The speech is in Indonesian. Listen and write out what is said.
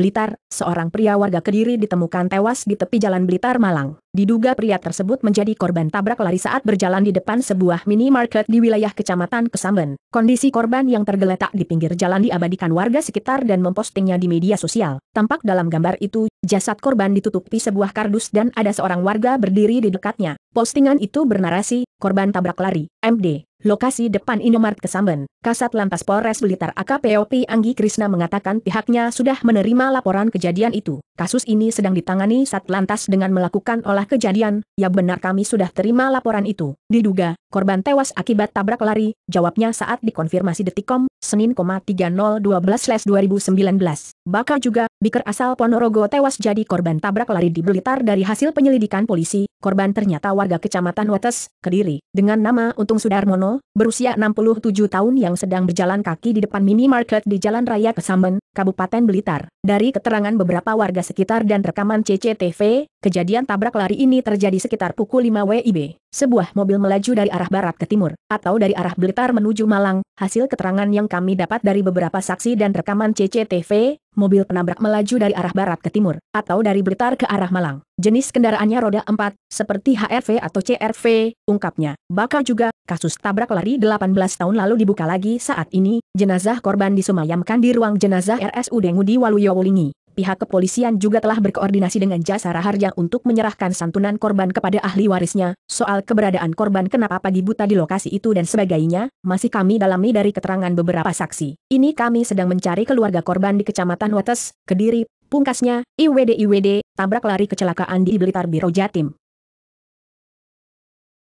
Blitar, seorang pria warga Kediri ditemukan tewas di tepi jalan Blitar Malang. Diduga pria tersebut menjadi korban tabrak lari saat berjalan di depan sebuah minimarket di wilayah Kecamatan Kesamben. Kondisi korban yang tergeletak di pinggir jalan diabadikan warga sekitar dan mempostingnya di media sosial. Tampak dalam gambar itu, jasad korban ditutupi sebuah kardus dan ada seorang warga berdiri di dekatnya. Postingan itu bernarasi, korban tabrak lari, MD. Lokasi depan Indomaret Kesamben, Kasat Lantas Polres Blitar AKPOP Anggi Krisna mengatakan pihaknya sudah menerima laporan kejadian itu. Kasus ini sedang ditangani Satlantas dengan melakukan olah kejadian, ya benar kami sudah terima laporan itu. Diduga, korban tewas akibat tabrak lari, jawabnya saat dikonfirmasi Detikom, Senin, 3012-2019. Bakal juga, biker asal Ponorogo tewas jadi korban tabrak lari di Blitar dari hasil penyelidikan polisi, korban ternyata warga kecamatan Wates, Kediri, dengan nama Untung Sudarmono, berusia 67 tahun yang sedang berjalan kaki di depan minimarket di Jalan Raya Kesamben, Kabupaten Blitar. Dari keterangan beberapa warga sekitar dan rekaman CCTV, kejadian tabrak lari ini terjadi sekitar pukul 5 WIB. Sebuah mobil melaju dari arah barat ke timur, atau dari arah Blitar menuju Malang. Hasil keterangan yang kami dapat dari beberapa saksi dan rekaman CCTV, mobil penabrak melaju dari arah barat ke timur, atau dari Blitar ke arah Malang. Jenis kendaraannya roda 4, seperti HRV atau CRV, ungkapnya. Bakal juga, kasus tabrak lari 18 tahun lalu dibuka lagi saat ini, jenazah korban disemayamkan di ruang jenazah RSUD Ngudi Waluyo Wulingi pihak kepolisian juga telah berkoordinasi dengan jasa raharja untuk menyerahkan santunan korban kepada ahli warisnya, soal keberadaan korban kenapa pagi buta di lokasi itu dan sebagainya, masih kami dalami dari keterangan beberapa saksi. Ini kami sedang mencari keluarga korban di Kecamatan Wates, Kediri, Pungkasnya, IWD-IWD, tabrak lari kecelakaan di Blitar Biro Jatim.